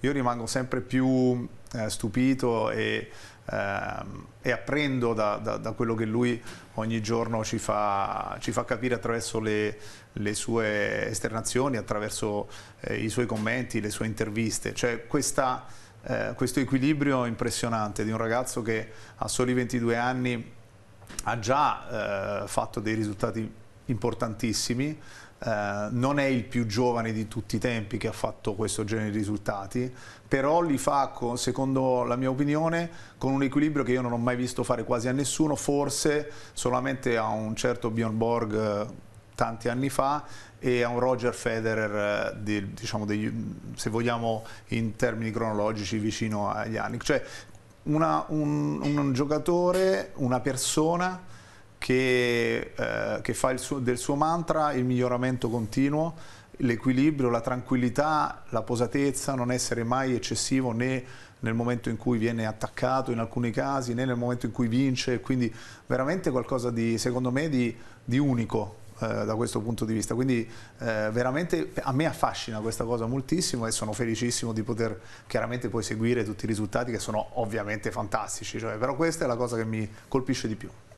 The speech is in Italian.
io rimango sempre più eh, stupito e, ehm, e apprendo da, da, da, quello che lui ogni giorno ci fa, ci fa capire attraverso le, le, sue esternazioni, attraverso eh, i suoi commenti, le sue interviste. Cioè questa, eh, questo equilibrio impressionante di un ragazzo che a soli 22 anni ha già eh, fatto dei risultati importantissimi, eh, non è il più giovane di tutti i tempi che ha fatto questo genere di risultati, però li fa, con, secondo la mia opinione, con un equilibrio che io non ho mai visto fare quasi a nessuno, forse solamente a un certo Bjorn Borg eh, tanti anni fa e a un Roger Federer, eh, di, diciamo, degli, se vogliamo in termini cronologici, vicino agli anni. Cioè, una, un, un giocatore, una persona che, eh, che fa suo, del suo mantra il miglioramento continuo, l'equilibrio, la tranquillità, la posatezza, non essere mai eccessivo né nel momento in cui viene attaccato in alcuni casi, né nel momento in cui vince, quindi veramente qualcosa di, secondo me, di, di unico eh, da questo punto di vista. Quindi eh, veramente a me affascina questa cosa moltissimo e sono felicissimo di poter chiaramente poi seguire tutti i risultati che sono ovviamente fantastici, cioè, però questa è la cosa che mi colpisce di più.